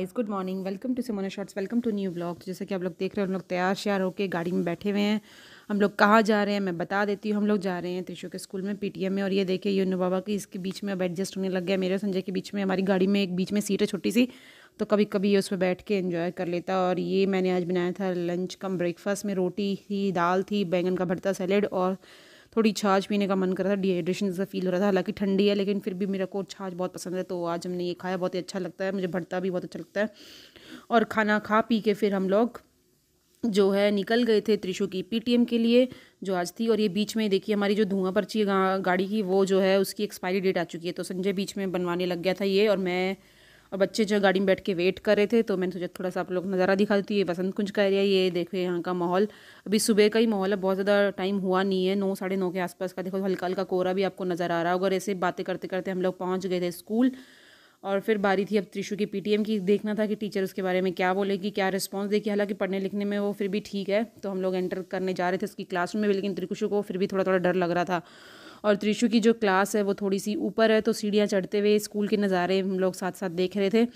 is good morning welcome to Simona shorts welcome to new blog जैसे कि आप लोग देख रहे हैं हम लोग तैयार श्यार होकर गाड़ी में बैठे हुए हैं हम लोग कहाँ जा रहे हैं मैं बता देती हूँ हम लोग जा रहे हैं त्रिशो के स्कूल में पीटीएम में और ये देखिए यूनो बाबा की इसके बीच में अब एडजस्ट होने लग गया मेरे और संजय के बीच में हमारी गाड़ी में एक बीच में सीट है छोटी सी तो कभी कभी ये पर बैठ के इन्जॉय कर लेता और ये मैंने आज बनाया था लंच कम ब्रेकफास्ट में रोटी थी दाल थी बैंगन का भरता सैलेड और थोड़ी छाछ पीने का मन कर रहा था डिहाइड्रेशन जैसा फील हो रहा था हालांकि ठंडी है लेकिन फिर भी मेरा को छाछ बहुत पसंद है तो आज हमने ये खाया बहुत ही अच्छा लगता है मुझे भरता भी बहुत अच्छा लगता है और खाना खा पी के फिर हम लोग जो है निकल गए थे त्रिशु की पीटीएम के लिए जो आज थी और ये बीच में देखिए हमारी जो धुआं पर्ची गाड़ी की वो जो है उसकी एक्सपायरी डेट आ चुकी है तो संजय बीच में बनवाने लग गया था ये और मैं और बच्चे जो गाड़ी में बैठ के वेट कर रहे थे तो मैंने सोचा थोड़ा सा आप लोग नज़ारा दिखा देती है बसंत कुंज का एरिया ये देखो यहाँ का माहौल अभी सुबह का ही माहौल है बहुत ज़्यादा टाइम हुआ नहीं है नौ साढ़े नौ के आसपास का देखो हल्का हल्का कोहरा भी आपको नज़र आ रहा होगा ऐसे बातें करते करते हम लोग पहुँच गए थे स्कूल और फिर बारी थी अब त्रिशु की पीटीएम की देखना था कि टीचर उसके बारे में क्या बोलेगी क्या रिस्पॉन्स देगी हालांकि पढ़ने लिखने में वो फिर भी ठीक है तो हम लोग एंटर करने जा रहे थे उसकी क्लासरूम में भी लेकिन त्रिकुशु को फिर भी थोड़ा थोड़ा डर लग रहा था और त्रिशु की जो क्लास है वो थोड़ी सी ऊपर है तो सीढ़ियाँ चढ़ते हुए स्कूल के नज़ारे हम लोग साथ साथ देख रहे थे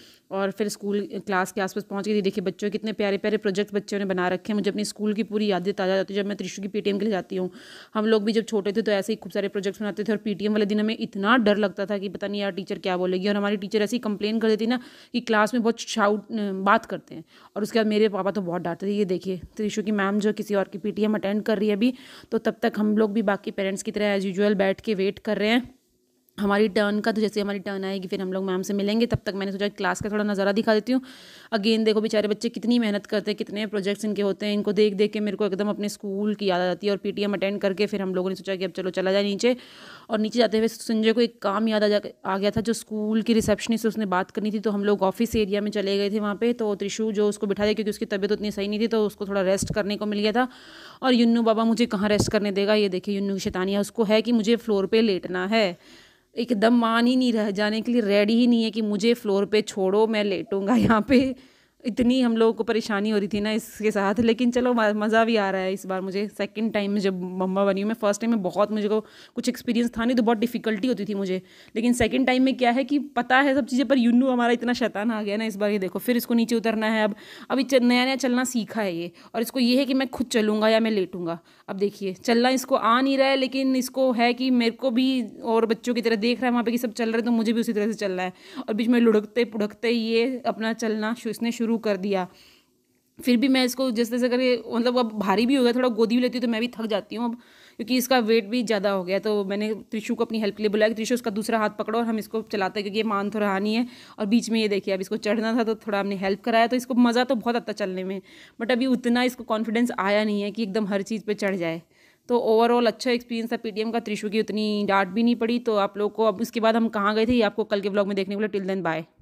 और फिर स्कूल क्लास के आसपास पहुँच गई थी देखिए बच्चों कितने प्यारे प्यारे प्रोजेक्ट बच्चों ने बना रखे हैं मुझे अपनी स्कूल की पूरी यादें ताज़ा जाती है जब मैं त्रिशु की पी के लिए जाती हूँ हम लोग भी जब छोटे थे तो ऐसे ही खूब सारे प्रोजेक्ट्स बनाते थे और पी वाले दिन हमें इतना डर लगता था कि पता नहीं यार टीचर क्या बोलेगी और हमारी टीचर ऐसी कंप्लेन कर देती ना कि क्लास में बहुत शाउट बात करते हैं और उसके बाद मेरे पापा तो बहुत डांटते थे ये देखिए त्रिशु की मैम जो किसी और की पी अटेंड कर रही है अभी तो तब तक हम लोग भी बाकी पेरेंट्स की तरह एज यूजल बैठ के वेट कर रहे हैं हमारी टर्न का तो जैसे हमारी टर्न आएगी फिर हम लोग मैम से मिलेंगे तब तक मैंने सोचा क्लास का थोड़ा नज़ारा दिखा देती हूँ अगेन देखो बेचारे बच्चे कितनी मेहनत करते हैं कितने प्रोजेक्ट्स इनके होते हैं इनको देख देख के मेरे को एकदम अपने स्कूल की याद आ जाती है और एम अटेंड करके फिर हम लोगों ने सोचा कि अब चलो चला जाए नीचे और नीचे जाते हुए संजय को एक काम याद आ जा आ गया था जो स्कूल की रिसेप्शनिस्ट से उसने बात करनी थी तो हम लोग ऑफिस एरिया में चले गए थे वहाँ पर तो त्रिशू जो उसको बिठा दिया क्योंकि उसकी तबीयत उतनी सही नहीं थी तो उसको थोड़ा रेस्ट करने को मिल गया था और युन्नू बाबा मुझे कहाँ रेस्ट करने देगा ये देखिए युन्नू की शैतानिया उसको है कि मुझे फ्लोर पर लेटना है एकदम मान ही नहीं रह जाने के लिए रेडी ही नहीं है कि मुझे फ्लोर पे छोड़ो मैं लेटूंगा यहाँ पे इतनी हम लोगों को परेशानी हो रही थी ना इसके साथ लेकिन चलो मज़ा भी आ रहा है इस बार मुझे सेकंड टाइम में जब मम्मा बनी हूँ मैं फर्स्ट टाइम में बहुत मुझे को कुछ एक्सपीरियंस था नहीं तो बहुत डिफिकल्टी होती थी मुझे लेकिन सेकंड टाइम में क्या है कि पता है सब चीज़ें पर यूनू हमारा इतना शैतान आ गया ना इस बार ये देखो फिर इसको नीचे उतरना है अब अभी नया नया चलना सीखा है ये और इसको ये है कि मैं खुद चलूँगा या मैं लेटूँगा अब देखिए चलना इसको आ नहीं रहा है लेकिन इसको है कि मेरे को भी और बच्चों की तरह देख रहा है वहाँ पर कि सब चल रहे तो मुझे भी उसी तरह से चलना है और बीच में लुढ़कते पुढ़कते ये अपना चलना इसने शुरू शुरू कर दिया फिर भी मैं इसको जैसे जैसे करके मतलब अब भारी भी हो गया थोड़ा गोदी भी लेती हूँ तो मैं भी थक जाती हूँ अब क्योंकि इसका वेट भी ज़्यादा हो गया तो मैंने त्रिशु को अपनी हेल्प के लिए बुलाया कि त्रिशु उसका दूसरा हाथ पकड़ो और हम इसको चलाते हैं क्योंकि ये मान रहा नहीं है और बीच में ये देखिए अब इसको चढ़ना था तो थोड़ा हमने हेल्प कराया तो इसको मज़ा तो बहुत आता चलने में बट अभी उतना इसको कॉन्फिडेंस आया नहीं है कि एकदम हर चीज़ पर चढ़ जाए तो ओवरऑल अच्छा एक्सपीरियंस था पीटीएम का त्रिशु की उतनी डांट भी नहीं पड़ी तो आप लोग को अब उसके बाद हम कहाँ गए थे आपको कल के ब्लॉग में देखने को टिल देन बाय